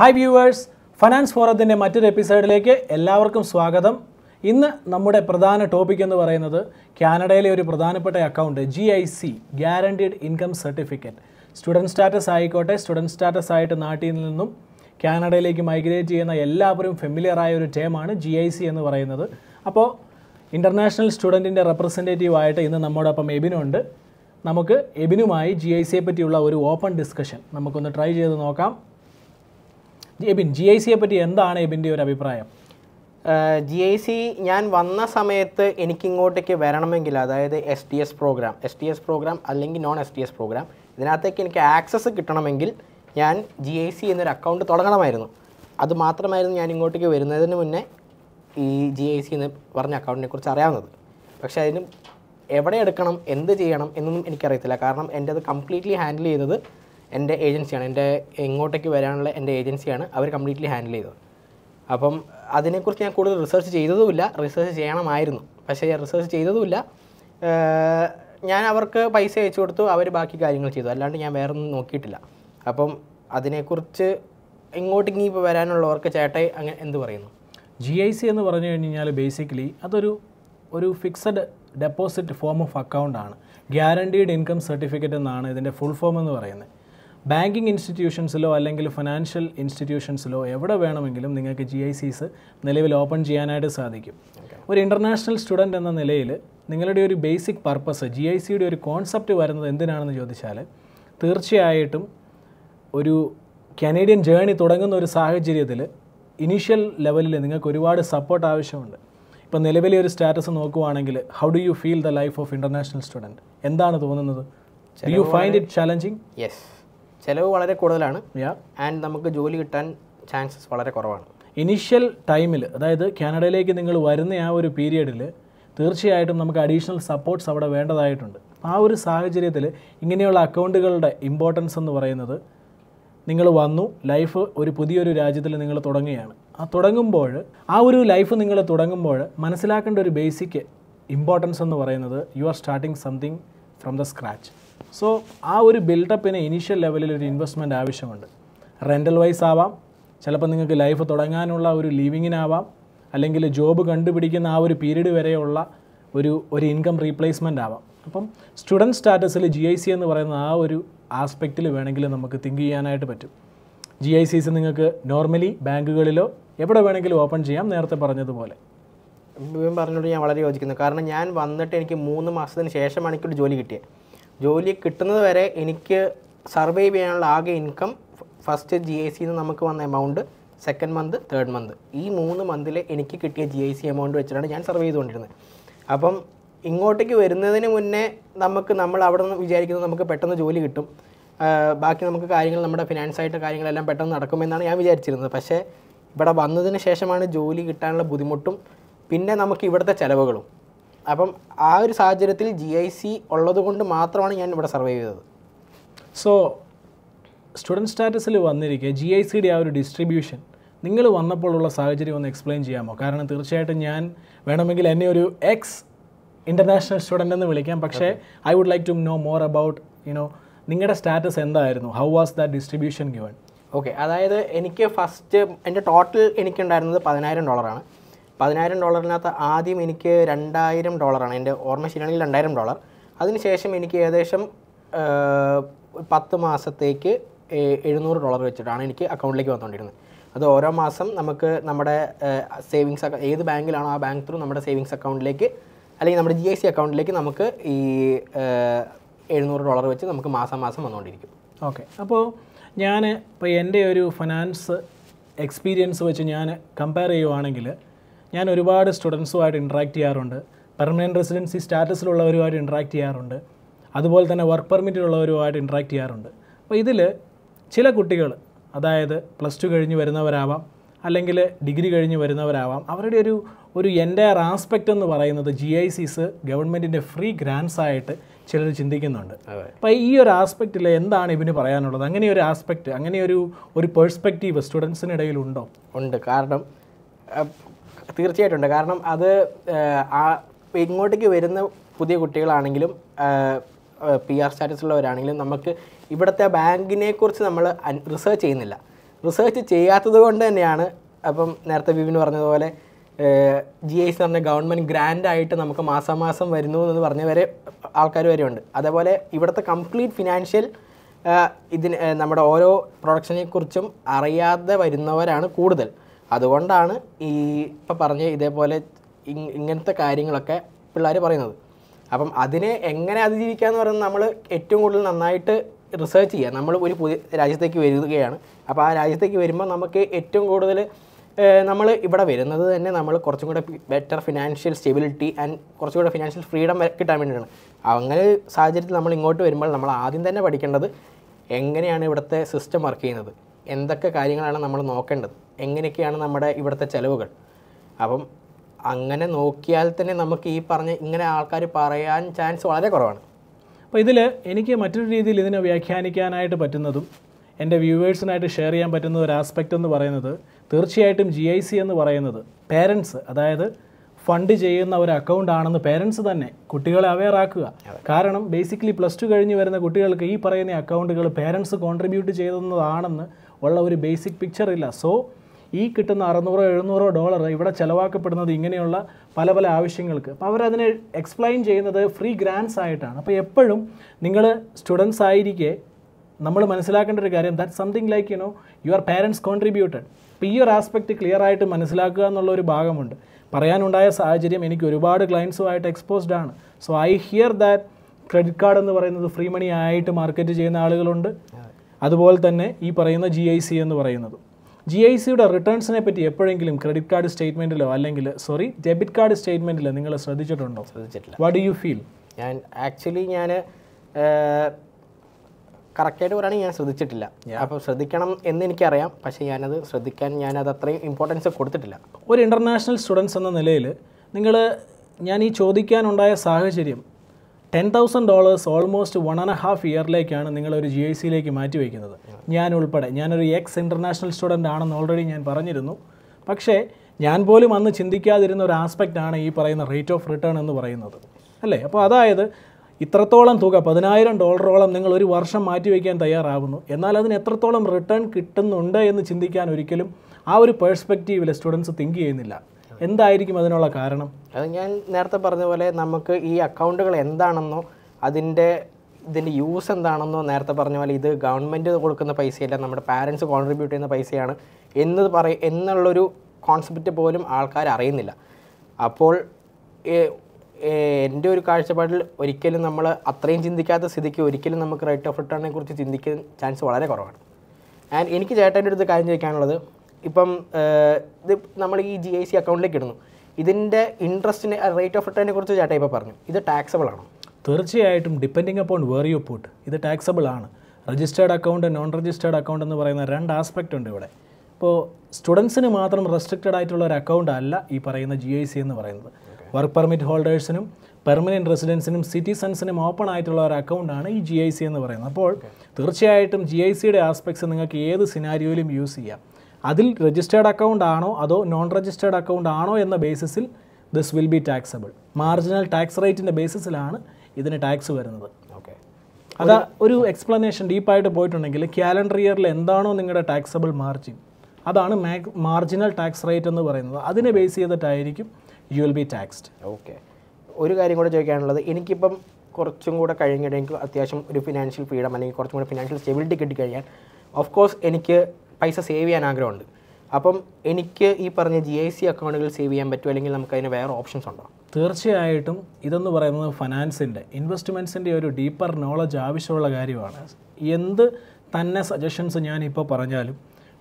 Hi viewers finance ഫോറത്തിൻ്റെ മറ്റൊരു എപ്പിസോഡിലേക്ക് എല്ലാവർക്കും സ്വാഗതം ഇന്ന് നമ്മുടെ പ്രധാന ടോപ്പിക് എന്ന് പറയുന്നത് കാനഡയിലെ ഒരു പ്രധാനപ്പെട്ട account G I C guaranteed income certificate student status ആയിക്കോട്ടെ സ്റ്റുഡൻറ് സ്റ്റാറ്റസ് ആയിട്ട് നാട്ടിൽ നിന്നും കാനഡയിലേക്ക് മൈഗ്രേറ്റ് ചെയ്യുന്ന എല്ലാവരും ഫെമിലിയറായ ഒരു ടേമാണ് ജി ഐ സി എന്ന് പറയുന്നത് അപ്പോൾ ഇൻ്റർനാഷണൽ സ്റ്റുഡൻറ്റിൻ്റെ ആയിട്ട് ഇന്ന് നമ്മോടൊപ്പം എബിനുണ്ട് നമുക്ക് എബിനുമായി ജി ഐ സിയെ പറ്റിയുള്ള ഒരു ഓപ്പൺ ഡിസ്കഷൻ നമുക്കൊന്ന് ട്രൈ ചെയ്ത് നോക്കാം എബിൻ ജി ഐ സിയെ പറ്റി എന്താണ് എബിൻ്റെ ഒരു അഭിപ്രായം ജി ഐ സി ഞാൻ വന്ന സമയത്ത് എനിക്ക് ഇങ്ങോട്ടേക്ക് വരണമെങ്കിൽ അതായത് S T S program S T S program അല്ലെങ്കിൽ non S T S program ഇതിനകത്തേക്ക് എനിക്ക് ആക്സസ് കിട്ടണമെങ്കിൽ ഞാൻ ജി ഐ സി എന്നൊരു അക്കൗണ്ട് തുടങ്ങണമായിരുന്നു അത് മാത്രമായിരുന്നു ഞാൻ ഇങ്ങോട്ടേക്ക് വരുന്നതിന് മുന്നേ ഈ ജി ഐ സി എന്ന് പറഞ്ഞ അക്കൗണ്ടിനെ കുറിച്ച് അറിയാവുന്നത് പക്ഷേ അതിന് എവിടെ എടുക്കണം എന്ത് ചെയ്യണം എന്നൊന്നും എനിക്കറിയത്തില്ല കാരണം എൻ്റെ അത് കംപ്ലീറ്റ്ലി ഹാൻഡിൽ ചെയ്യുന്നത് എൻ്റെ ഏജൻസിയാണ് എൻ്റെ ഇങ്ങോട്ടേക്ക് വരാനുള്ള എൻ്റെ ഏജൻസിയാണ് അവർ കംപ്ലീറ്റ്ലി ഹാൻഡിൽ ചെയ്തത് അപ്പം അതിനെക്കുറിച്ച് ഞാൻ കൂടുതൽ റിസർച്ച് ചെയ്തതുമില്ല റിസർച്ച് ചെയ്യണമായിരുന്നു പക്ഷേ ഞാൻ റിസർച്ച് ചെയ്തതുമില്ല ഞാൻ അവർക്ക് പൈസ അയച്ചു കൊടുത്തു അവർ ബാക്കി കാര്യങ്ങൾ ചെയ്തു അല്ലാണ്ട് ഞാൻ വേറെ ഒന്നും നോക്കിയിട്ടില്ല അപ്പം അതിനെക്കുറിച്ച് ഇങ്ങോട്ട് ഇനി ഇപ്പോൾ വരാനുള്ളവർക്ക് ചേട്ടായി അങ്ങനെ എന്ത് പറയുന്നു ജി ഐ സി എന്ന് പറഞ്ഞു കഴിഞ്ഞാൽ ബേസിക്കലി അതൊരു ഒരു ഫിക്സഡ് ഡെപ്പോസിറ്റ് ഫോം ഓഫ് അക്കൗണ്ടാണ് ഗ്യാരണ്ടീഡ് ഇൻകം സർട്ടിഫിക്കറ്റ് എന്നാണ് ഇതിൻ്റെ ഫുൾ ഫോം എന്ന് പറയുന്നത് ബാങ്കിങ് ഇൻസ്റ്റിറ്റ്യൂഷൻസിലോ അല്ലെങ്കിൽ ഫിനാൻഷ്യൽ ഇൻസ്റ്റിറ്റ്യൂഷൻസിലോ എവിടെ വേണമെങ്കിലും നിങ്ങൾക്ക് ജി ഐ സീസ് നിലവിൽ ഓപ്പൺ ചെയ്യാനായിട്ട് സാധിക്കും ഒരു ഇൻ്റർനാഷണൽ സ്റ്റുഡൻ്റ് എന്ന നിലയിൽ നിങ്ങളുടെ ഒരു ബേസിക് പർപ്പസ് ജി ഐ സിയുടെ ഒരു കോൺസെപ്റ്റ് വരുന്നത് എന്തിനാണെന്ന് ചോദിച്ചാൽ തീർച്ചയായിട്ടും ഒരു കനേഡിയൻ ജേണി തുടങ്ങുന്ന ഒരു സാഹചര്യത്തിൽ ഇനീഷ്യൽ ലെവലിൽ നിങ്ങൾക്ക് ഒരുപാട് സപ്പോർട്ട് ആവശ്യമുണ്ട് ഇപ്പോൾ നിലവിലെ ഒരു സ്റ്റാറ്റസ് നോക്കുവാണെങ്കിൽ how do you feel the life of international student എന്താണ് തോന്നുന്നത് you find it challenging yes ചിലവ് വളരെ കൂടുതലാണ് ആൻഡ് നമുക്ക് ജോലി കിട്ടാൻ ചാൻസസ് വളരെ കുറവാണ് ഇനിഷ്യൽ ടൈമിൽ അതായത് കാനഡയിലേക്ക് നിങ്ങൾ വരുന്ന ആ ഒരു പീരിയഡിൽ തീർച്ചയായിട്ടും നമുക്ക് അഡീഷണൽ സപ്പോർട്ട്സ് അവിടെ വേണ്ടതായിട്ടുണ്ട് ആ ഒരു സാഹചര്യത്തിൽ ഇങ്ങനെയുള്ള അക്കൗണ്ടുകളുടെ ഇമ്പോർട്ടൻസ് എന്ന് പറയുന്നത് നിങ്ങൾ വന്നു ലൈഫ് ഒരു പുതിയൊരു രാജ്യത്തിൽ നിങ്ങൾ തുടങ്ങുകയാണ് ആ തുടങ്ങുമ്പോൾ ആ ഒരു ലൈഫ് നിങ്ങൾ തുടങ്ങുമ്പോൾ മനസ്സിലാക്കേണ്ട ഒരു ബേസിക് ഇമ്പോർട്ടൻസ് എന്ന് പറയുന്നത് you are starting something from the scratch so ആ ഒരു ബിൽഡപ്പിന് ഇനീഷ്യൽ ലെവലിൽ ഒരു ഇൻവെസ്റ്റ്മെൻ്റ് ആവശ്യമുണ്ട് റെൻ്റൽ വൈസ് ആവാം ചിലപ്പോൾ നിങ്ങൾക്ക് ലൈഫ് തുടങ്ങാനുള്ള ഒരു ലിവിങ്ങിനാവാം അല്ലെങ്കിൽ ജോബ് കണ്ടുപിടിക്കുന്ന ആ ഒരു പീരീഡ് വരെയുള്ള ഒരു ഒരു ഇൻകം റീപ്ലേസ്മെൻ്റ് ആവാം അപ്പം സ്റ്റുഡൻറ് സ്റ്റാറ്റസിൽ ജി ഐ സി എന്ന് പറയുന്ന ആ ഒരു ആസ്പെക്റ്റിൽ വേണമെങ്കിൽ നമുക്ക് തിങ്ക് ചെയ്യാനായിട്ട് പറ്റും ജി ഐ സിസ് നിങ്ങൾക്ക് നോർമലി ബാങ്കുകളിലോ എവിടെ വേണമെങ്കിലും ഓപ്പൺ ചെയ്യാം നേരത്തെ പറഞ്ഞതുപോലെ ഇവൻ പറഞ്ഞോട് ഞാൻ വളരെ യോജിക്കുന്നു കാരണം ഞാൻ വന്നിട്ട് എനിക്ക് മൂന്ന് മാസത്തിന് ശേഷമാണ് എനിക്കൊരു ജോലി കിട്ടിയത് ജോലി കിട്ടുന്നത് വരെ എനിക്ക് സർവൈവ് ചെയ്യാനുള്ള ആകെ ഇൻകം ഫസ്റ്റ് ജി ഐ സിന്ന് നമുക്ക് വന്ന amount second month third month ഈ മൂന്ന് മന്തിൽ എനിക്ക് കിട്ടിയ ജി ഐ സി എമൗണ്ട് വെച്ചിട്ടാണ് ഞാൻ സർവ് ചെയ്തുകൊണ്ടിരുന്നത് അപ്പം ഇങ്ങോട്ടേക്ക് വരുന്നതിന് മുന്നേ നമുക്ക് നമ്മൾ അവിടെ നിന്ന് വിചാരിക്കുന്നത് നമുക്ക് പെട്ടെന്ന് ജോലി കിട്ടും ബാക്കി നമുക്ക് കാര്യങ്ങൾ നമ്മുടെ ഫിനാൻസ് ആയിട്ട് കാര്യങ്ങളെല്ലാം പെട്ടെന്ന് നടക്കുമെന്നാണ് ഞാൻ വിചാരിച്ചിരുന്നത് പക്ഷേ ഇവിടെ വന്നതിന് ശേഷമാണ് ജോലി കിട്ടാനുള്ള ബുദ്ധിമുട്ടും പിന്നെ നമുക്ക് ഇവിടുത്തെ ചിലവുകളും അപ്പം ആ ഒരു സാഹചര്യത്തിൽ ജി ഐ സി ഉള്ളത് കൊണ്ട് മാത്രമാണ് ഞാൻ ഇവിടെ സർവൈവ് ചെയ്തത് സോ സ്റ്റുഡൻറ്റ് സ്റ്റാറ്റസിൽ വന്നിരിക്കുക ജി ഐ സിയുടെ ആ ഒരു ഡിസ്ട്രിബ്യൂഷൻ നിങ്ങൾ വന്നപ്പോഴുള്ള സാഹചര്യം ഒന്ന് എക്സ്പ്ലെയിൻ ചെയ്യാമോ കാരണം തീർച്ചയായിട്ടും ഞാൻ വേണമെങ്കിൽ എന്നെ ഒരു എക്സ് ഇൻ്റർനാഷണൽ സ്റ്റുഡൻ്റ് എന്ന് വിളിക്കാം പക്ഷേ I would like to know more about you know നിങ്ങളുടെ സ്റ്റാറ്റസ് എന്തായിരുന്നു how was that distribution given okay അതായത് എനിക്ക് ഫസ്റ്റ് എൻ്റെ ടോട്ടൽ എനിക്കുണ്ടായിരുന്നത് പതിനായിരം ഡോളറാണ് പതിനായിരം ഡോളറിനകത്ത് ആദ്യം എനിക്ക് രണ്ടായിരം ഡോളറാണ് എൻ്റെ ഓർമ്മ ശരിയാണെങ്കിൽ രണ്ടായിരം ഡോളർ അതിനുശേഷം എനിക്ക് ഏകദേശം പത്ത് മാസത്തേക്ക് എഴുന്നൂറ് ഡോളർ വെച്ചിട്ടാണ് എനിക്ക് അക്കൗണ്ടിലേക്ക് വന്നുകൊണ്ടിരുന്നത് അത് ഓരോ മാസം നമുക്ക് നമ്മുടെ സേവിങ്സ് ഏത് ബാങ്കിലാണോ ആ ബാങ്ക് ത്രൂ നമ്മുടെ സേവിങ്സ് അക്കൗണ്ടിലേക്ക് അല്ലെങ്കിൽ നമ്മുടെ ജി ഐ സി അക്കൗണ്ടിലേക്ക് നമുക്ക് ഈ എഴുന്നൂറ് ഡോളർ വെച്ച് നമുക്ക് മാസം മാസം വന്നുകൊണ്ടിരിക്കും ഓക്കെ അപ്പോൾ ഞാൻ ഇപ്പോൾ എൻ്റെ ഒരു ഫിനാൻസ് എക്സ്പീരിയൻസ് വെച്ച് ഞാൻ കമ്പയർ ചെയ്യുവാണെങ്കിൽ ഞാൻ ഒരുപാട് സ്റ്റുഡൻസുമായിട്ട് ഇൻട്രാക്ട് ചെയ്യാറുണ്ട് പെർമനൻറ്റ് റെസിഡൻസി സ്റ്റാറ്റസിലുള്ളവരുമായിട്ട് ഇൻട്രാക്ട് ചെയ്യാറുണ്ട് അതുപോലെ തന്നെ വർക്ക് പെർമിറ്റിലുള്ളവരുമായിട്ട് ഇൻട്രാക്ട് ചെയ്യാറുണ്ട് അപ്പോൾ ഇതിൽ ചില കുട്ടികൾ അതായത് പ്ലസ് ടു കഴിഞ്ഞ് വരുന്നവരാവാം അല്ലെങ്കിൽ ഡിഗ്രി കഴിഞ്ഞ് വരുന്നവരാവാം അവരുടെ ഒരു ഒരു എൻ്റയർ ആസ്പെക്റ്റ് എന്ന് പറയുന്നത് ജി ഐ സിസ് ഗവൺമെൻറ്റിൻ്റെ ഫ്രീ ഗ്രാൻസ് ആയിട്ട് ചിലർ ചിന്തിക്കുന്നുണ്ട് അപ്പോൾ ഈ ഒരു ആസ്പെക്റ്റിൽ എന്താണ് ഇവന് പറയാനുള്ളത് അങ്ങനെ ഒരു ആസ്പെക്റ്റ് അങ്ങനെ ഒരു ഒരു പേഴ്സ്പെക്റ്റീവ് സ്റ്റുഡൻസിനിടയിൽ ഉണ്ടോ ഉണ്ട് കാരണം തീർച്ചയായിട്ടുണ്ട് കാരണം അത് ഇങ്ങോട്ടേക്ക് വരുന്ന പുതിയ കുട്ടികളാണെങ്കിലും പി ആർ സ്റ്റാറ്റസുള്ളവരാണെങ്കിലും നമുക്ക് ഇവിടുത്തെ ബാങ്കിനെക്കുറിച്ച് നമ്മൾ റിസർച്ച് ചെയ്യുന്നില്ല റിസർച്ച് ചെയ്യാത്തത് കൊണ്ട് തന്നെയാണ് അപ്പം നേരത്തെ വിപിൻ പറഞ്ഞതുപോലെ ജി ഐ സി പറഞ്ഞ ഗവൺമെൻറ് ഗ്രാൻഡായിട്ട് നമുക്ക് മാസം വരുന്നു എന്ന് പറഞ്ഞ വരെ ആൾക്കാർ വരെയുണ്ട് അതേപോലെ ഇവിടുത്തെ കംപ്ലീറ്റ് ഫിനാൻഷ്യൽ ഇതിന് നമ്മുടെ ഓരോ പ്രൊഡക്ഷനെ കുറിച്ചും അറിയാതെ വരുന്നവരാണ് കൂടുതൽ അതുകൊണ്ടാണ് ഈ ഇപ്പം പറഞ്ഞ ഇതേപോലെ ഇങ്ങനത്തെ കാര്യങ്ങളൊക്കെ പിള്ളേർ പറയുന്നത് അപ്പം അതിനെ എങ്ങനെ അതിജീവിക്കുക എന്ന് പറയുന്നത് നമ്മൾ ഏറ്റവും കൂടുതൽ നന്നായിട്ട് റിസർച്ച് ചെയ്യുക നമ്മൾ ഒരു പുതിയ രാജ്യത്തേക്ക് വരികയാണ് അപ്പോൾ ആ രാജ്യത്തേക്ക് വരുമ്പോൾ നമുക്ക് ഏറ്റവും കൂടുതൽ നമ്മൾ ഇവിടെ വരുന്നത് തന്നെ നമ്മൾ കുറച്ചും കൂടെ ബെറ്റർ ഫിനാൻഷ്യൽ സ്റ്റെബിലിറ്റി ആൻഡ് കുറച്ചും കൂടെ ഫിനാൻഷ്യൽ ഫ്രീഡം കിട്ടാൻ വേണ്ടിയിട്ടാണ് അങ്ങനെ സാഹചര്യത്തിൽ നമ്മൾ ഇങ്ങോട്ട് വരുമ്പോൾ നമ്മൾ ആദ്യം തന്നെ പഠിക്കേണ്ടത് എങ്ങനെയാണ് ഇവിടുത്തെ സിസ്റ്റം വർക്ക് ചെയ്യുന്നത് എന്തൊക്കെ കാര്യങ്ങളാണ് നമ്മൾ നോക്കേണ്ടത് എങ്ങനെയൊക്കെയാണ് നമ്മുടെ ഇവിടുത്തെ ചിലവുകൾ അപ്പം അങ്ങനെ നോക്കിയാൽ തന്നെ നമുക്ക് ഈ പറഞ്ഞ ഇങ്ങനെ ആൾക്കാർ പറയാൻ ചാൻസ് വളരെ കുറവാണ് അപ്പോൾ ഇതിൽ എനിക്ക് മറ്റൊരു രീതിയിൽ ഇതിനെ വ്യാഖ്യാനിക്കാനായിട്ട് പറ്റുന്നതും എൻ്റെ വ്യൂവേഴ്സിനായിട്ട് ഷെയർ ചെയ്യാൻ പറ്റുന്ന ഒരു ആസ്പെക്റ്റ് എന്ന് പറയുന്നത് തീർച്ചയായിട്ടും ജി ഐ സി എന്ന് പറയുന്നത് പേരൻസ് അതായത് ഫണ്ട് ചെയ്യുന്ന ഒരു അക്കൗണ്ട് ആണെന്ന് പേരൻസ് തന്നെ കുട്ടികളെ അവെയർ ആക്കുക കാരണം ബേസിക്കലി പ്ലസ് ടു കഴിഞ്ഞ് വരുന്ന കുട്ടികൾക്ക് ഈ പറയുന്ന അക്കൗണ്ടുകൾ പേരൻസ് കോൺട്രിബ്യൂട്ട് ചെയ്തതാണെന്ന് ഉള്ള ഒരു ബേസിക് പിക്ചർ ഇല്ല സോ ഈ കിട്ടുന്ന അറുന്നൂറോ എഴുന്നൂറോ ഡോളർ ഇവിടെ ചിലവാക്കപ്പെടുന്നത് ഇങ്ങനെയുള്ള പല പല ആവശ്യങ്ങൾക്ക് അപ്പോൾ അവരതിനെ എക്സ്പ്ലെയിൻ ചെയ്യുന്നത് ഫ്രീ ഗ്രാൻസ് ആയിട്ടാണ് അപ്പോൾ എപ്പോഴും നിങ്ങൾ സ്റ്റുഡൻസ് ആയിരിക്കെ നമ്മൾ മനസ്സിലാക്കേണ്ട ഒരു കാര്യം that something like no your parents contributed അപ്പോൾ ഈ ഒരു ആസ്പെക്റ്റ് ക്ലിയർ ആയിട്ട് മനസ്സിലാക്കുക എന്നുള്ള ഒരു ഭാഗമുണ്ട് പറയാനുണ്ടായ സാഹചര്യം എനിക്ക് ഒരുപാട് ക്ലയൻസുമായിട്ട് എക്സ്പോസ്ഡ് ആണ് so I hear that credit card എന്ന് പറയുന്നത് ഫ്രീ മണി ആയിട്ട് മാർക്കറ്റ് ചെയ്യുന്ന ആളുകളുണ്ട് അതുപോലെ തന്നെ ഈ പറയുന്ന ജി ഐ സി എന്ന് പറയുന്നത് ജി ഐ സിയുടെ റിട്ടേൺസിനെ പറ്റി എപ്പോഴെങ്കിലും ക്രെഡിറ്റ് കാർഡ് സ്റ്റേറ്റ്മെൻറ്റിലോ അല്ലെങ്കിൽ സോറി ഡെബിറ്റ് കാർഡ് സ്റ്റേറ്റ്മെൻറ്റിലോ നിങ്ങൾ ശ്രദ്ധിച്ചിട്ടുണ്ടോ ശ്രദ്ധിച്ചിട്ടില്ല വാട്ട് യു ഫീൽ ഞാൻ ആക്ച്വലി ഞാൻ കറക്റ്റായിട്ട് പറയുകയാണെങ്കിൽ ഞാൻ ശ്രദ്ധിച്ചിട്ടില്ല അപ്പോൾ ശ്രദ്ധിക്കണം എന്ന് എനിക്കറിയാം പക്ഷേ ഞാനത് ശ്രദ്ധിക്കാൻ ഞാനത് അത്രയും ഇമ്പോർട്ടൻസ് കൊടുത്തിട്ടില്ല ഒരു ഇൻ്റർനാഷണൽ സ്റ്റുഡൻസ് എന്ന നിലയിൽ നിങ്ങൾ ഞാൻ ഈ ചോദിക്കാനുണ്ടായ സാഹചര്യം ten thousand dollars almost one and half ഇയറിലേക്കാണ് നിങ്ങളൊരു ജി ഐ സിയിലേക്ക് മാറ്റി വയ്ക്കുന്നത് ഞാൻ ഉൾപ്പെടെ ഞാനൊരു എക്സ് ഇൻ്റർനാഷണൽ സ്റ്റുഡൻ്റ് ആണെന്ന് ഓൾറെഡി ഞാൻ പറഞ്ഞിരുന്നു പക്ഷേ ഞാൻ പോലും അന്ന് ചിന്തിക്കാതിരുന്ന ഒരു ആസ്പെക്റ്റ് ആണ് ഈ പറയുന്ന റേറ്റ് ഓഫ് റിട്ടേൺ എന്ന് പറയുന്നത് അല്ലേ അപ്പോൾ അതായത് ഇത്രത്തോളം തുക പതിനായിരം ഡോളറോളം നിങ്ങൾ ഒരു വർഷം മാറ്റി വയ്ക്കാൻ തയ്യാറാവുന്നു എന്നാൽ അതിന് എത്രത്തോളം റിട്ടേൺ കിട്ടുന്നുണ്ട് എന്ന് ചിന്തിക്കാൻ ഒരിക്കലും ആ ഒരു പേഴ്സ്പെക്റ്റീവിൽ സ്റ്റുഡൻസ് തിങ്ക് ചെയ്യുന്നില്ല എന്തായിരിക്കും അതിനുള്ള കാരണം അത് ഞാൻ നേരത്തെ പറഞ്ഞ പോലെ നമുക്ക് ഈ അക്കൗണ്ടുകൾ എന്താണെന്നോ അതിൻ്റെ ഇതിൻ്റെ യൂസ് എന്താണെന്നോ നേരത്തെ പറഞ്ഞ പോലെ ഇത് ഗവൺമെൻറ് കൊടുക്കുന്ന പൈസയല്ല നമ്മുടെ പാരൻസ് കോൺട്രിബ്യൂട്ട് ചെയ്യുന്ന പൈസയാണ് എന്ന് പറയ എന്നുള്ളൊരു കോൺസെപ്റ്റ് പോലും ആൾക്കാർ അറിയുന്നില്ല അപ്പോൾ എൻ്റെ ഒരു കാഴ്ചപ്പാടിൽ ഒരിക്കലും നമ്മൾ അത്രയും ചിന്തിക്കാത്ത സ്ഥിതിക്ക് ഒരിക്കലും നമുക്ക് റേറ്റ് ഓഫ് റിട്ടേണിനെ കുറിച്ച് ചിന്തിക്കാൻ ചാൻസ് വളരെ കുറവാണ് ആൻഡ് എനിക്ക് ചേട്ടൻ്റെ അടുത്ത് കാര്യം ചോദിക്കാനുള്ളത് ഇപ്പം ഇത് നമ്മൾ ഈ ജി ഐ സി അക്കൗണ്ടിലേക്ക് ഇടുന്നു ഇതിൻ്റെ ഇൻട്രസ്റ്റിന് റേറ്റ് ഓഫ് റിട്ടേണിനെ കുറിച്ച് ചേട്ടാ ഇപ്പോൾ പറഞ്ഞു ഇത് ടാക്സബിൾ ആണോ തീർച്ചയായിട്ടും depending upon where you put ഇത് ടാക്സബിൾ ആണ് registered account non registered account എന്ന് പറയുന്ന രണ്ട് ആസ്പെക്റ്റ് ഉണ്ട് ഇവിടെ ഇപ്പോൾ സ്റ്റുഡൻസിന് മാത്രം റെസ്ട്രിക്റ്റഡ് ആയിട്ടുള്ള ഒരു അക്കൗണ്ട് അല്ല ഈ പറയുന്ന ജി ഐ സി എന്ന് പറയുന്നത് വർക്ക് പെർമിറ്റ് ഹോൾഡേഴ്സിനും പെർമനൻറ്റ് റെസിഡൻസിനും സിറ്റിസൺസിനും ഓപ്പൺ ആയിട്ടുള്ള ഒരു അക്കൗണ്ടാണ് ഈ ജി ഐ സി എന്ന് പറയുന്നത് അപ്പോൾ തീർച്ചയായിട്ടും ജി ഐ സിയുടെ ആസ്പെക്ട്സ് നിങ്ങൾക്ക് ഏത് സിനാരിയോയിലും യൂസ് ചെയ്യാം അതിൽ രജിസ്റ്റേർഡ് അക്കൗണ്ട് ആണോ അതോ നോൺ രജിസ്റ്റേർഡ് അക്കൗണ്ട് ആണോ എന്ന ബേസിസിൽ this will be taxable marginal tax റേറ്റിൻ്റെ ബേസിസിലാണ് ഇതിന് ടാക്സ് വരുന്നത് ഓക്കെ അത് ഒരു എക്സ്പ്ലനേഷൻ ഡീപ്പായിട്ട് പോയിട്ടുണ്ടെങ്കിൽ ക്യാലണ്ടർ ഇയറിൽ എന്താണോ നിങ്ങളുടെ ടാക്സബിൾ മാർജിൻ അതാണ് മാർജിനൽ ടാക്സ് റേറ്റ് എന്ന് പറയുന്നത് അതിനെ ബേസ് ചെയ്തിട്ടായിരിക്കും you will be taxed okay ഒരു കാര്യം കൂടെ ചോദിക്കാനുള്ളത് എനിക്കിപ്പം കുറച്ചും കൂടെ കഴിഞ്ഞിട്ട് അത്യാവശ്യം ഒരു ഫിനാൻഷ്യൽ ഫ്രീഡം അല്ലെങ്കിൽ കുറച്ചും കൂടെ ഫിനാൻഷ്യൽ സ്റ്റെബിലിറ്റി കിട്ടിക്കഴിഞ്ഞാൽ ഓഫ് കോഴ്സ് എനിക്ക് പൈസ സേവ് ചെയ്യാൻ ആഗ്രഹമുണ്ട് അപ്പം എനിക്ക് ഈ പറഞ്ഞ ജി ഐ സി അക്കൗണ്ടുകൾ സേവ് ചെയ്യാൻ പറ്റുമോ അല്ലെങ്കിൽ നമുക്ക് അതിന് വേറെ ഓപ്ഷൻസ് ഉണ്ടോ തീർച്ചയായിട്ടും ഇതെന്ന് പറയുന്നത് ഫിനാൻസിൻ്റെ ഇൻവെസ്റ്റ്മെൻറ്റ്സിൻ്റെ ഒരു ഡീപ്പർ നോളജ് ആവശ്യമുള്ള കാര്യമാണ് എന്ത് തന്നെ സജഷൻസ് ഞാനിപ്പോൾ പറഞ്ഞാലും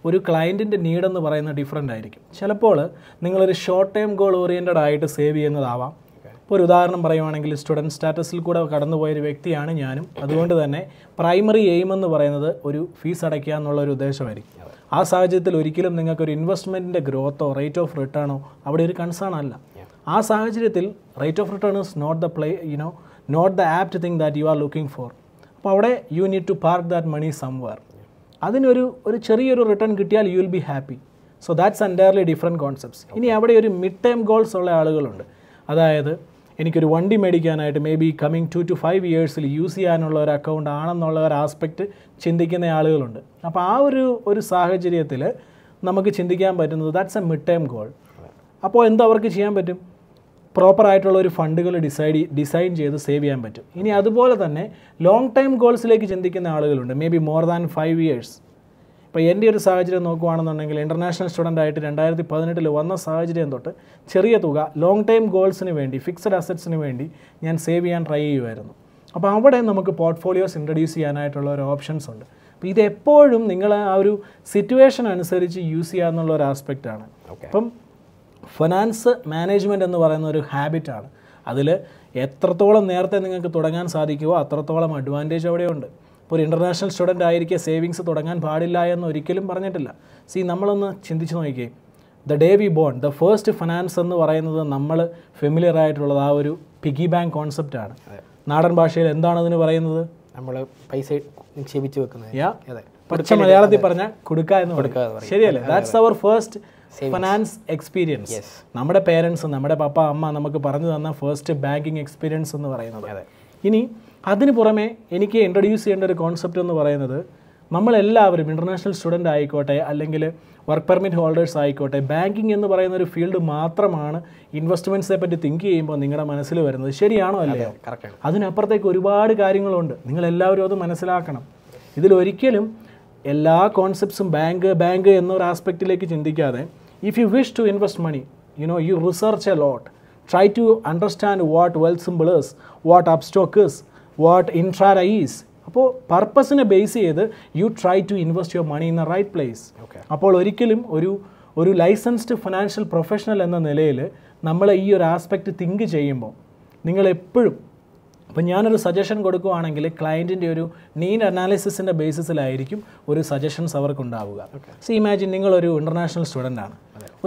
ഒരു ക്ലയൻറ്റിൻ്റെ നീഡെന്ന് പറയുന്നത് ഡിഫറെൻ്റ് ആയിരിക്കും ചിലപ്പോൾ നിങ്ങളൊരു ഷോർട്ട് ടൈം ഗോൾ ഓറിയൻറ്റഡ് ആയിട്ട് സേവ് ചെയ്യുന്നതാവാം ഇപ്പോൾ ഒരു ഉദാഹരണം പറയുവാണെങ്കിൽ സ്റ്റുഡൻറ്റ് സ്റ്റാറ്റസിൽ കൂടെ കടന്നുപോയൊരു വ്യക്തിയാണ് ഞാനും അതുകൊണ്ട് തന്നെ പ്രൈമറി എയിം എന്ന് പറയുന്നത് ഒരു ഫീസ് അടയ്ക്കുക എന്നുള്ള ഒരു ഉദ്ദേശമായിരിക്കും ആ സാഹചര്യത്തിൽ ഒരിക്കലും നിങ്ങൾക്കൊരു ഇൻവെസ്റ്റ്മെൻറ്റിൻ്റെ ഗ്രോത്തോ റേറ്റ് ഓഫ് റിട്ടേണോ അവിടെ ഒരു കൺസേൺ അല്ല ആ സാഹചര്യത്തിൽ rate of return is not the play no not the apt thing that you are looking for അപ്പോൾ അവിടെ you need to park that money somewhere അതിനൊരു ഒരു ചെറിയൊരു റിട്ടേൺ കിട്ടിയാൽ you will be happy so that's entirely different concepts ഇനി അവിടെ ഒരു mid time goals ഉള്ള ആളുകളുണ്ട് അതായത് എനിക്കൊരു വണ്ടി മേടിക്കാനായിട്ട് maybe coming to two five ഇയേഴ്സിൽ യൂസ് ചെയ്യാനുള്ള ഒരു അക്കൗണ്ട് ആണെന്നുള്ള ഒരു ആസ്പെക്റ്റ് ചിന്തിക്കുന്ന ആളുകളുണ്ട് അപ്പോൾ ആ ഒരു ഒരു സാഹചര്യത്തിൽ നമുക്ക് ചിന്തിക്കാൻ പറ്റുന്നത് that's a mid time goal അപ്പോൾ എന്തോ അവർക്ക് ചെയ്യാൻ പറ്റും പ്രോപ്പറായിട്ടുള്ള ഒരു ഫണ്ടുകൾ ഡിസൈഡ് ഡിസൈൻ ചെയ്ത് സേവ് ചെയ്യാൻ പറ്റും ഇനി അതുപോലെ തന്നെ ലോങ് ടൈം ഗോൾസിലേക്ക് ചിന്തിക്കുന്ന ആളുകളുണ്ട് maybe more than five years ഇപ്പോൾ എൻ്റെ ഒരു സാഹചര്യം നോക്കുകയാണെന്നുണ്ടെങ്കിൽ ഇൻ്റർനാഷണൽ സ്റ്റുഡൻ്റ് ആയിട്ട് രണ്ടായിരത്തി പതിനെട്ടിൽ വന്ന സാഹചര്യം തൊട്ട് ചെറിയ തുക ലോങ് ടൈം ഗോൾസിന് വേണ്ടി ഫിക്സഡ് അസറ്റ്സിന് വേണ്ടി ഞാൻ സേവ് ചെയ്യാൻ ട്രൈ ചെയ്യുമായിരുന്നു അപ്പോൾ അവിടെ നമുക്ക് പോർട്ട്ഫോളിയോസ് ഇൻട്രൊഡ്യൂസ് ചെയ്യാനായിട്ടുള്ള ഒരു ഓപ്ഷൻസ് ഉണ്ട് അപ്പോൾ ഇതെപ്പോഴും നിങ്ങൾ ആ ഒരു സിറ്റുവേഷൻ അനുസരിച്ച് യൂസ് ചെയ്യുക എന്നുള്ള ഒരു ആസ്പെക്റ്റാണ് അപ്പം ഫിനാൻസ് മാനേജ്മെൻ്റ് എന്ന് പറയുന്ന ഒരു ഹാബിറ്റാണ് അതിൽ എത്രത്തോളം നേരത്തെ നിങ്ങൾക്ക് തുടങ്ങാൻ സാധിക്കുമോ അത്രത്തോളം അഡ്വാൻറ്റേജ് അവിടെയുണ്ട് ഇപ്പോൾ ഒരു ഇൻ്റർനാഷണൽ സ്റ്റുഡൻ്റ് ആയിരിക്കെ സേവിങ്സ് തുടങ്ങാൻ പാടില്ല എന്ന് ഒരിക്കലും പറഞ്ഞിട്ടില്ല സി നമ്മളൊന്ന് ചിന്തിച്ച് നോക്കിയേ the day we born the first finance എന്ന് പറയുന്നത് നമ്മൾ ഫെമിലിയർ ആയിട്ടുള്ളത് ആ ഒരു പിഗി ബാങ്ക് കോൺസെപ്റ്റാണ് നാടൻ ഭാഷയിൽ എന്താണ് അതിന് പറയുന്നത് നമ്മൾ പൈസ നിക്ഷേപിച്ച് വെക്കുന്നത് യാ പക്ഷെ മലയാളത്തിൽ പറഞ്ഞാൽ കൊടുക്ക എന്ന് കൊടുക്കുക ശരിയല്ലേ that's our first finance experience നമ്മുടെ പേരൻസ് നമ്മുടെ പപ്പ അമ്മ നമുക്ക് പറഞ്ഞു തന്ന ഫസ്റ്റ് ബാങ്കിങ് എക്സ്പീരിയൻസ് എന്ന് പറയുന്നത് ഇനി അതിന് പുറമെ എനിക്ക് ഇൻട്രൊഡ്യൂസ് ചെയ്യേണ്ട ഒരു കോൺസെപ്റ്റ് എന്ന് പറയുന്നത് നമ്മളെല്ലാവരും ഇൻ്റർനാഷണൽ സ്റ്റുഡൻ്റ് ആയിക്കോട്ടെ അല്ലെങ്കിൽ വർക്ക് പെർമിറ്റ് ഹോൾഡേഴ്സ് ആയിക്കോട്ടെ ബാങ്കിങ് എന്ന് പറയുന്ന ഒരു ഫീൽഡ് മാത്രമാണ് ഇൻവെസ്റ്റ്മെൻറ്റ്സിനെ പറ്റി തിങ്ക് ചെയ്യുമ്പോൾ നിങ്ങളുടെ മനസ്സിൽ വരുന്നത് ശരിയാണോ അല്ലയോ അതിനപ്പുറത്തേക്ക് ഒരുപാട് കാര്യങ്ങളുണ്ട് നിങ്ങളെല്ലാവരും അത് മനസ്സിലാക്കണം ഇതിലൊരിക്കലും എല്ലാ കോൺസെപ്റ്റ്സും ബാങ്ക് ബാങ്ക് എന്നൊരു ആസ്പെക്റ്റിലേക്ക് ചിന്തിക്കാതെ if you wish to invest money you know you research a lot try to understand what Wealthsimple is what Upstox is what intrara is അപ്പോൾ പർപ്പസിനെ ബേസ് ചെയ്ത് you try to invest your money in the right place okay അപ്പോൾ ഒരിക്കലും ഒരു ഒരു licensed financial professional എന്ന നിലയിൽ നമ്മൾ ഈ ഒരു ആസ്പെക്റ്റ് തിങ്ക് ചെയ്യുമ്പോൾ നിങ്ങൾ എപ്പോഴും അപ്പം ഞാനൊരു സജഷൻ കൊടുക്കുവാണെങ്കിൽ ക്ലയൻറ്റിൻ്റെ ഒരു നീഡ് അനാലിസിസിൻ്റെ ബേസിസിലായിരിക്കും ഒരു സജഷൻസ് അവർക്കുണ്ടാവുക സി ഇമാജിൻ നിങ്ങളൊരു ഇൻ്റർനാഷണൽ സ്റ്റുഡൻ്റ് ആണ്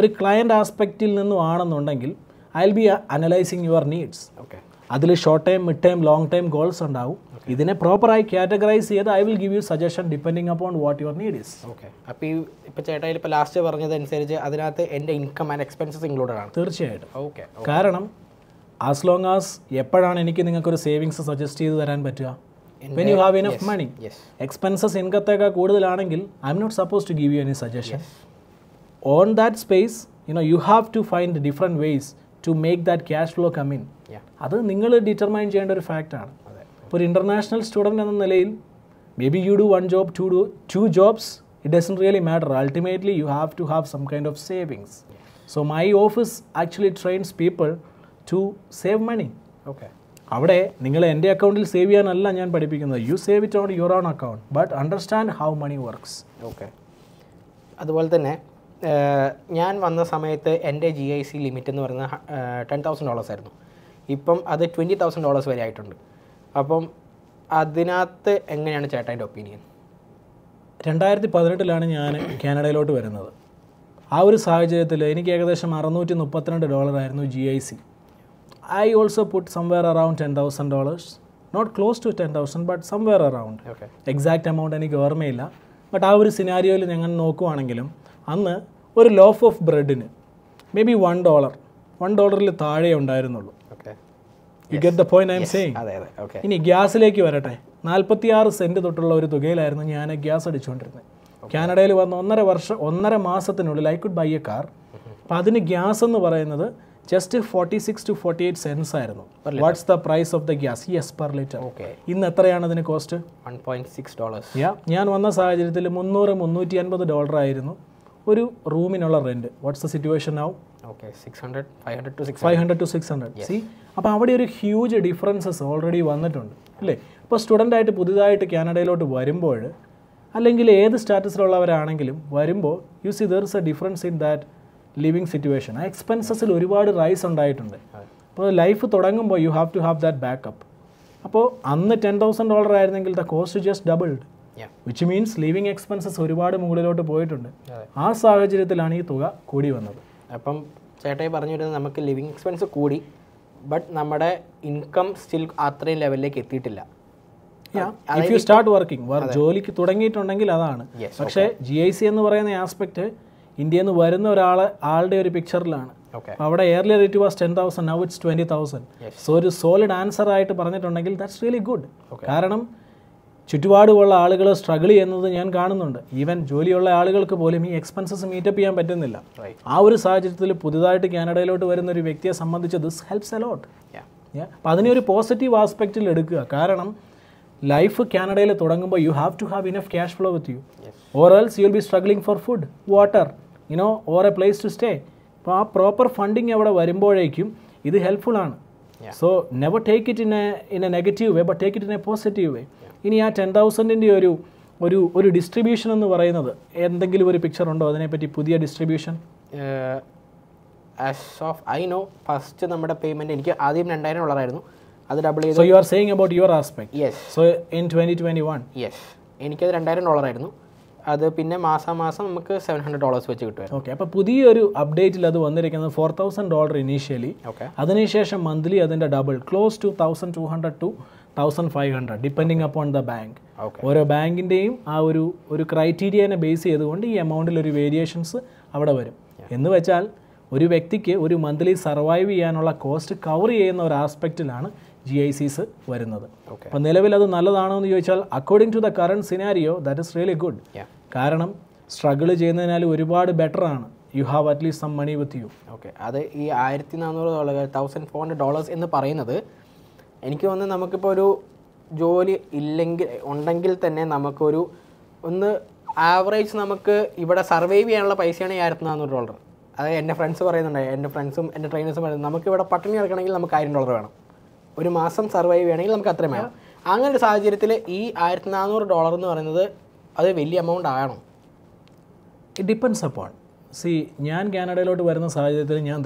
ഒരു ക്ലയൻറ്റ് ആസ്പെക്റ്റിൽ നിന്നും ആണെന്നുണ്ടെങ്കിൽ I will be analysing your needs okay അതിൽ short time mid time long time goals ഉണ്ടാവും ഇതിനെ പ്രോപ്പറായി കാറ്റഗറൈസ് ചെയ്ത് I will give you suggestion depending upon what your need is okay അപ്പോൾ ഈ ഇപ്പോൾ ചേട്ടാ ഇപ്പോൾ ലാസ്റ്റ് പറഞ്ഞതനുസരിച്ച് അതിനകത്ത് എൻ്റെ ഇൻകം ആൻഡ് എക്സ്പെൻസസ് ഇൻക്ലൂഡഡ് ആണ് തീർച്ചയായിട്ടും ഓക്കെ കാരണം ആസ് ലോങ് ആസ് എപ്പോഴാണ് എനിക്ക് നിങ്ങൾക്കൊരു സേവിങ്സ് സജസ്റ്റ് ചെയ്ത് തരാൻ പറ്റുക when you have enough money expenses ഇൻകത്തേക്കാൾ കൂടുതലാണെങ്കിൽ I'm not suppose to give you any suggestion on that space you know you have to find different ways to make that cash flow come in അത് നിങ്ങൾ determine ചെയ്യേണ്ട ഒരു ഫാക്റ്റാണ് ഇപ്പോൾ ഒരു international student എന്ന നിലയിൽ maybe you do one job to do two jobs it doesn't really matter ultimately you have to have some kind of savings so my office actually trains people to save money okay അവിടെ നിങ്ങൾ എൻ്റെ അക്കൗണ്ടിൽ save ചെയ്യാനല്ല ഞാൻ പഠിപ്പിക്കുന്നത് you save it on your own account but understand how money works okay അതുപോലെ തന്നെ ഞാൻ വന്ന സമയത്ത് എൻ്റെ ജി ഐ സി ലിമിറ്റ് എന്ന് പറയുന്നത് ടെൻ തൗസൻഡ് ഡോളേഴ്സ് ആയിരുന്നു ഇപ്പം അത് ട്വൻറ്റി തൗസൻഡ് ഡോളേഴ്സ് വരെ ആയിട്ടുണ്ട് അപ്പം അതിനകത്ത് എങ്ങനെയാണ് ചേട്ടാൻ്റെ ഒപ്പീനിയൻ രണ്ടായിരത്തി പതിനെട്ടിലാണ് ഞാൻ കാനഡയിലോട്ട് വരുന്നത് ആ ഒരു സാഹചര്യത്തിൽ എനിക്ക് ഏകദേശം അറുന്നൂറ്റി മുപ്പത്തിരണ്ട് ഡോളറായിരുന്നു G I C I also put somewhere around ten thousand dollars not close to ten thousand but somewhere around exact amount എനിക്ക് ഓർമ്മയില്ല ബട്ട് ആ ഒരു സിനാരിയോയിൽ ഞങ്ങൾ നോക്കുവാണെങ്കിലും അന്ന് ഒരു ലോഫ് ഓഫ് ബ്രെഡിന് maybe one dollar one ഡോളറിൽ താഴെ ഉണ്ടായിരുന്നുള്ളൂ you get the point I'm saying ഇനി ഗ്യാസിലേക്ക് വരട്ടെ ആറ് സെൻറ്റ് തൊട്ടുള്ള ഒരു തുകയിലായിരുന്നു ഞാൻ ഗ്യാസ് അടിച്ചുകൊണ്ടിരുന്നത് കാനഡയിൽ വന്ന ഒന്നര വർഷം ഒന്നര മാസത്തിനുള്ളിൽ I could buy a car അപ്പം അതിന് ഗ്യാസ് എന്ന് പറയുന്നത് just forty six to forty eight cents ആയിരുന്നു what's the price of the gas yes per litre okay ഇന്ന് എത്രയാണ് അതിന് cost one point six dollars ഞാൻ വന്ന സാഹചര്യത്തിൽ മുന്നൂറ് മുന്നൂറ്റി അൻപത് ഡോളർ ആയിരുന്നു ഒരു റൂമിനുള്ള റെന്റ് വാട്ട്സ് ദ സിറ്റുവേഷൻ ആവും okay six hundred five hundred to six five hundred to six hundred see അപ്പോൾ അവിടെ ഒരു ഹ്യൂജ് ഡിഫറൻസസ് ഓൾറെഡി വന്നിട്ടുണ്ട് അല്ലേ ഇപ്പോൾ ആയിട്ട് പുതുതായിട്ട് കാനഡയിലോട്ട് വരുമ്പോൾ അല്ലെങ്കിൽ ഏത് സ്റ്റാറ്റസിലുള്ളവരാണെങ്കിലും വരുമ്പോൾ you see there is a difference in that living situation ആ എക്സ്പെൻസസിൽ ഒരുപാട് റൈസ് ഉണ്ടായിട്ടുണ്ട് അപ്പോൾ ലൈഫ് തുടങ്ങുമ്പോൾ you have to have that backup അപ്പോൾ അന്ന് ടെൻ തൗസൻഡ് ഡോളർ ആയിരുന്നെങ്കിൽ the cost just doubled which means living expenses ഒരുപാട് മുകളിലോട്ട് പോയിട്ടുണ്ട് ആ സാഹചര്യത്തിലാണ് ഈ തുക കൂടി വന്നത് അപ്പം ചേട്ടായി പറഞ്ഞു വരുന്നത് നമുക്ക് ലിവിങ് എക്സ്പെൻസ് കൂടി ബട്ട് നമ്മുടെ ഇൻകം സ്റ്റിൽ അത്രയും ലെവലിലേക്ക് എത്തിയിട്ടില്ല ഇഫ് യു സ്റ്റാർട്ട് വർക്കിംഗ് ജോലിക്ക് തുടങ്ങിയിട്ടുണ്ടെങ്കിൽ അതാണ് പക്ഷേ ജി ഐ സി എന്ന് പറയുന്ന ആസ്പെക്ട് ഇന്ത്യയിൽ നിന്ന് വരുന്ന ഒരാളെ ആളുടെ ഒരു പിക്ചറിലാണ് അവിടെ early rate was ten thousand now it's twenty thousand so ഒരു സോളിഡ് ആൻസർ ആയിട്ട് പറഞ്ഞിട്ടുണ്ടെങ്കിൽ ദാറ്റ്സ് റിയലി ഗുഡ് കാരണം ചുറ്റുപാടുമുള്ള ആളുകൾ സ്ട്രഗിൾ ചെയ്യുന്നത് ഞാൻ കാണുന്നുണ്ട് ഈവൻ ജോലിയുള്ള ആളുകൾക്ക് പോലും ഈ എക്സ്പെൻസസ് മീറ്റപ്പ് ചെയ്യാൻ പറ്റുന്നില്ല ആ ഒരു സാഹചര്യത്തിൽ പുതുതായിട്ട് കാനഡയിലോട്ട് വരുന്ന ഒരു വ്യക്തിയെ സംബന്ധിച്ച് ദിസ് ഹെൽപ്സ് അലോട്ട് അപ്പം അതിനെ ഒരു പോസിറ്റീവ് ആസ്പെക്റ്റിൽ എടുക്കുക കാരണം ലൈഫ് കാനഡയിൽ തുടങ്ങുമ്പോൾ you have to have enough cash flow with you or else you will be struggling for food water you know or a place to stay അപ്പോൾ ആ പ്രോപ്പർ ഫണ്ടിങ് അവിടെ വരുമ്പോഴേക്കും ഇത് ഹെൽപ്ഫുൾ ആണ് Yeah. So never take it in a, in a negative way, but take it in a positive way. ഇനി ആ ten തൗസൻഡിൻ്റെ ഒരു ഒരു ഒരു ഡിസ്ട്രിബ്യൂഷൻ എന്ന് പറയുന്നത് എന്തെങ്കിലും ഒരു പിക്ചർ ഉണ്ടോ അതിനെപ്പറ്റി പുതിയ distribution as of I know first നമ്മുടെ പേയ്മെൻറ്റ് എനിക്ക് ആദ്യം രണ്ടായിരം ഡോളറായിരുന്നു അത് ഡബിൾ ചെയ്തു so you are saying about your aspect yes so in twenty twenty one yes എനിക്കത് രണ്ടായിരം ഡോളറായിരുന്നു അത് പിന്നെ മാസം മാസം നമുക്ക് സെവൻ ഹൺഡ്രഡ് ഡോളേഴ്സ് വെച്ച് കിട്ടും ഓക്കെ അപ്പോൾ പുതിയൊരു അപ്ഡേറ്റിൽ അത് വന്നിരിക്കുന്നത് four thousand dollar initially okay അതിനുശേഷം മന്ത്ലി അതിൻ്റെ double close to thousand two hundred to thousand five hundred depending upon the bank ഓരോ ബാങ്കിൻ്റെയും ആ ഒരു ഒരു ക്രൈറ്റീരിയനെ ബേസ് ചെയ്തുകൊണ്ട് ഈ എമൗണ്ടിൽ ഒരു വേരിയേഷൻസ് അവിടെ വരും എന്ന് വെച്ചാൽ ഒരു വ്യക്തിക്ക് ഒരു മന്ത്ലി സർവൈവ് ചെയ്യാനുള്ള കോസ്റ്റ് കവർ ചെയ്യുന്ന ഒരു ആസ്പെക്റ്റിലാണ് ജി ഐ സിസ് വരുന്നത് അപ്പോൾ നിലവിൽ അത് നല്ലതാണോ എന്ന് ചോദിച്ചാൽ according to the current scenario that is really good കാരണം സ്ട്രഗിൾ ചെയ്യുന്നതിനാൽ ഒരുപാട് ബെറ്റർ ആണ് you have at least some money with you okay അത് ഈ ആയിരത്തി നാനൂറ് dollar thousand four hundred dollars എന്ന് പറയുന്നത് എനിക്ക് തോന്നുന്നു നമുക്കിപ്പോൾ ഒരു ജോലി ഇല്ലെങ്കിൽ ഉണ്ടെങ്കിൽ തന്നെ നമുക്കൊരു ഒന്ന് ആവറേജ് നമുക്ക് ഇവിടെ സർവൈവ് ചെയ്യാനുള്ള പൈസയാണ് ഈ ആയിരത്തി നാനൂറ് ഡോളർ അതായത് എൻ്റെ ഫ്രണ്ട്സ് പറയുന്നുണ്ട് എൻ്റെ ഫ്രണ്ട്സും എൻ്റെ ട്രെയിനേഴ്സും പറയുന്നത് നമുക്കിവിടെ പട്ടിണി കിടക്കണമെങ്കിൽ നമുക്ക് ആയിരം ഡോളർ വേണം ഒരു മാസം സർവൈവ് ചെയ്യണമെങ്കിൽ നമുക്ക് അത്രയും വേണം അങ്ങനെ ഒരു സാഹചര്യത്തിൽ ഈ ആയിരത്തി നാനൂറ് ഡോളർ എന്ന് പറയുന്നത് അത് വലിയ എമൗണ്ട് ആണോ ഇറ്റ് ഡിപ്പെൻസ് അപ്പോൺ സി ഞാൻ കാനഡയിലോട്ട് വരുന്ന സാഹചര്യത്തിൽ ഞാൻ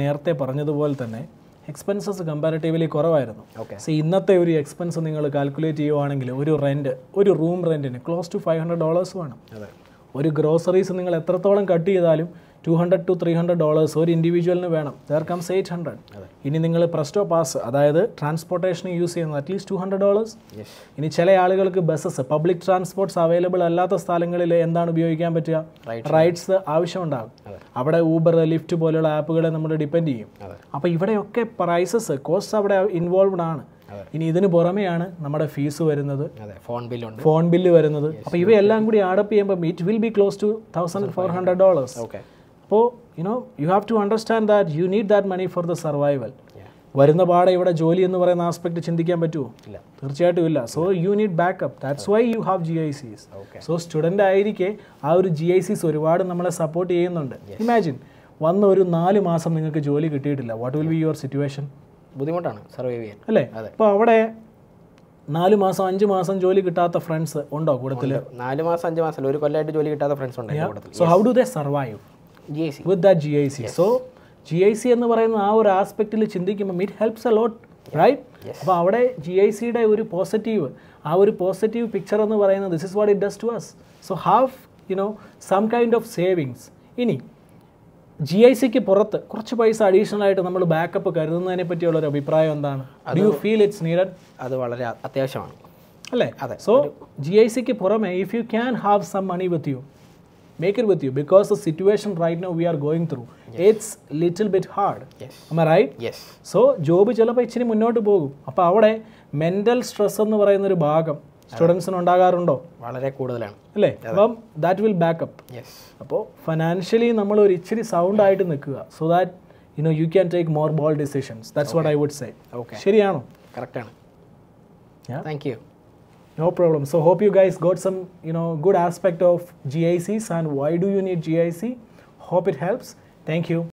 നേരത്തെ പറഞ്ഞതുപോലെ തന്നെ എക്സ്പെൻസസ് കമ്പാരിറ്റീവ്ലി കുറവായിരുന്നു സി ഇന്നത്തെ ഒരു എക്സ്പെൻസ് നിങ്ങൾ കാൽക്കുലേറ്റ് ചെയ്യുവാണെങ്കിൽ ഒരു റെൻറ്റ് ഒരു റൂം റെൻറ്റിന് close to five hundred dollars വേണം ഒരു ഗ്രോസറീസ് നിങ്ങൾ എത്രത്തോളം കട്ട് ചെയ്താലും two hundred to three hundred dollars ഒരു ഇൻഡിവിജ്വലിന് വേണം ദർ കംസ് എയ്റ്റ് ഹൺഡ്രഡ് ഇനി നിങ്ങൾ പ്രസ്റ്റോ പാസ് അതായത് ട്രാൻസ്പോർട്ടേഷന് യൂസ് ചെയ്യുന്നത് അറ്റ്ലീസ്റ്റ് ടു ഹൺഡ്രഡ് ഡോളേഴ്സ് ഇനി ചില ആളുകൾക്ക് ബസ്സസ് പബ്ലിക് ട്രാൻസ്പോർട്ട്സ് അവൈലബിൾ അല്ലാത്ത സ്ഥലങ്ങളിൽ എന്താണ് ഉപയോഗിക്കാൻ പറ്റുക റൈഡ്സ് ആവശ്യമുണ്ടാകും അവിടെ ഊബർ ലിഫ്റ്റ് പോലെയുള്ള ആപ്പുകളെ നമ്മൾ ഡിപ്പെൻഡ് ചെയ്യും അപ്പോൾ ഇവിടെയൊക്കെ പ്രൈസസ് കോസ്റ്റ് അവിടെ ഇൻവോൾവ്ഡ് ആണ് ഇനി ഇതിന് പുറമെയാണ് നമ്മുടെ ഫീസ് വരുന്നത് ഫോൺ ബില്ല് ഫോൺ ബില്ല് വരുന്നത് അപ്പോൾ ഇവയെല്ലാം കൂടി ആഡപ്പ് ചെയ്യുമ്പോൾ it will be close to thousand four hundred dollars okay അപ്പോൾ you know you have to understand that you need that money for the survival വരുന്ന പാടെ ഇവിടെ ജോലി എന്ന് പറയുന്ന ആസ്പെക്ട് ചിന്തിക്കാൻ പറ്റുമോ ഇല്ല തീർച്ചയായിട്ടും ഇല്ല so you need backup that's why you have G I Cs so student ആയിരിക്കെ ആ ഒരു ജി ഐ സിസ് ഒരുപാട് നമ്മളെ സപ്പോർട്ട് ചെയ്യുന്നുണ്ട് ഇമാജിൻ വന്ന ഒരു നാല് മാസം നിങ്ങൾക്ക് ജോലി കിട്ടിയിട്ടില്ല what will be your situation ബുദ്ധിമുട്ടാണ് സർവൈവ് ചെയ്യാൻ അല്ലേ അപ്പോൾ അവിടെ നാല് മാസം അഞ്ച് മാസം ജോലി കിട്ടാത്ത ഫ്രണ്ട്സ് ഉണ്ടോ കൂടുതൽ നാല് മാസം അഞ്ച് മാസം ഒരു കൊല്ലമായിട്ട് ജോലി കിട്ടാത്ത ഫ്രണ്ട്സ് ഉണ്ടോ so how do they survive with that G I C so G I C എന്ന് പറയുന്ന ആ ഒരു ആസ്പെക്റ്റിൽ ചിന്തിക്കുമ്പോൾ it helps a lot right അപ്പോൾ അവിടെ ജി ഐ സിയുടെ ഒരു പോസിറ്റീവ് ആ ഒരു പോസിറ്റീവ് പിക്ചർ എന്ന് പറയുന്നത് this is what it does was so have you know some kind of savings ഇനി ജി ഐ സിക്ക് പുറത്ത് കുറച്ച് പൈസ അഡീഷണൽ ആയിട്ട് നമ്മൾ ബാക്കപ്പ് കരുതുന്നതിനെ പറ്റിയുള്ള ഒരു അഭിപ്രായം എന്താണ് യു ഫീൽ ഇറ്റ്സ് നീഡഡ് അത് വളരെ അത്യാവശ്യമാണ് അല്ലേ അതെ സോ ജി ഐ സിക്ക് പുറമെ if you can have some money with you make it with you because the situation right now we are going through yes. it's little bit hard yes. am i right yes so job ചിലപ്പോൾ ഇച്ചിരി മുന്നോട്ട് പോകും അപ്പോൾ അവിടെ mental stress എന്ന് പറയുന്ന ഒരു ഭാഗം സ്റ്റുഡൻസിന് ഉണ്ടാകാറുണ്ടോ വളരെ കൂടുതലാണ് അല്ലേ അപ്പം ദാറ്റ് വിൽ ബാക്കപ്പ് അപ്പോൾ ഫിനാൻഷ്യലി നമ്മൾ ഒരു ഇച്ചിരി സൗണ്ട് ആയിട്ട് നിൽക്കുക so that you know you can take more bold decisions that's what I would say ശരിയാണോ കറക്റ്റാണ് thank you no problem so hope you guys got some you know good aspect of gics and why do you need gic hope it helps thank you